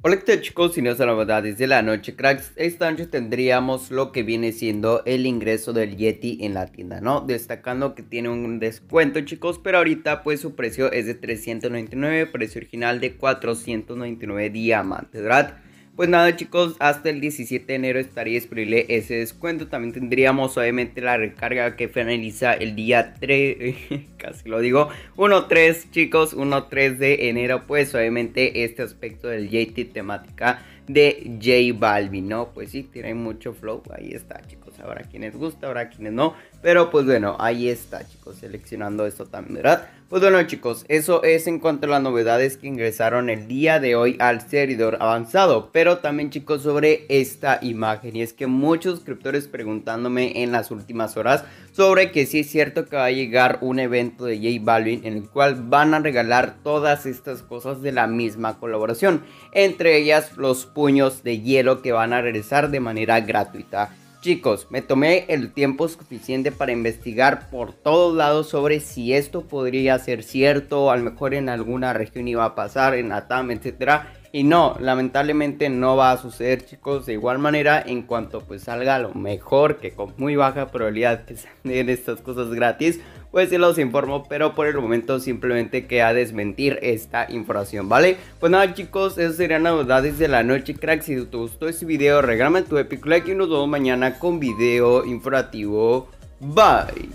Hola chicos, si no son de la noche cracks, esta noche tendríamos lo que viene siendo el ingreso del Yeti en la tienda, ¿no? Destacando que tiene un descuento chicos, pero ahorita pues su precio es de 399, precio original de 499 diamantes, ¿verdad? Pues nada chicos, hasta el 17 de enero estaría disponible ese descuento, también tendríamos obviamente la recarga que finaliza el día 3... casi lo digo. 1-3, chicos, 1-3 de enero, pues obviamente este aspecto del JT temática de J Balvin, ¿no? Pues sí, tiene mucho flow, ahí está, chicos. Habrá quienes gusta, habrá quienes no, pero pues bueno, ahí está, chicos, seleccionando esto también, ¿verdad? Pues bueno, chicos, eso es en cuanto a las novedades que ingresaron el día de hoy al servidor avanzado, pero también, chicos, sobre esta imagen, y es que muchos suscriptores preguntándome en las últimas horas sobre que si es cierto que va a llegar un evento de J Balvin en el cual van a regalar todas estas cosas de la misma colaboración, entre ellas los puños de hielo que van a regresar de manera gratuita. Chicos, me tomé el tiempo suficiente para investigar por todos lados sobre si esto podría ser cierto, a lo mejor en alguna región iba a pasar, en Atam, etcétera y no, lamentablemente no va a suceder, chicos. De igual manera, en cuanto pues salga lo mejor, que con muy baja probabilidad que salgan estas cosas gratis, pues se los informo, pero por el momento simplemente queda desmentir esta información, ¿vale? Pues nada chicos, eso serían novedades de la noche, crack. Si te gustó este video, regálame tu epic like y nos vemos mañana con video informativo. Bye.